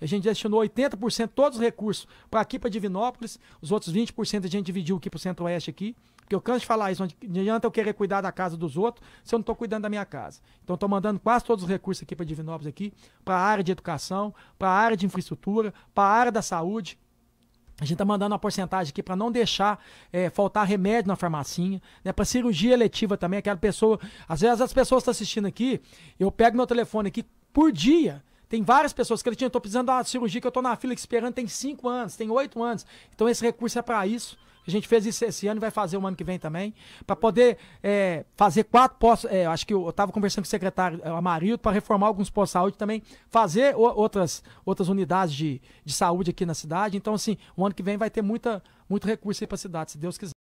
a gente destinou 80% de todos os recursos para aqui, para Divinópolis, os outros 20% a gente dividiu aqui para o Centro-Oeste aqui. Porque eu canso de falar isso, não adianta eu querer cuidar da casa dos outros se eu não estou cuidando da minha casa. Então estou mandando quase todos os recursos aqui para Divinópolis aqui, para a área de educação, para a área de infraestrutura, para a área da saúde, a gente está mandando uma porcentagem aqui para não deixar é, faltar remédio na farmacinha, né? Para cirurgia eletiva também, aquela pessoa. Às vezes as pessoas estão assistindo aqui, eu pego meu telefone aqui por dia. Tem várias pessoas, que ele tinha, tô precisando da cirurgia que eu tô na fila esperando, tem cinco anos, tem oito anos. Então esse recurso é para isso. A gente fez isso esse ano e vai fazer o ano que vem também. Para poder é, fazer quatro postos. É, acho que eu estava conversando com o secretário é, Amarildo para reformar alguns postos de saúde também, fazer o, outras, outras unidades de, de saúde aqui na cidade. Então, assim, o ano que vem vai ter muita, muito recurso aí para a cidade, se Deus quiser.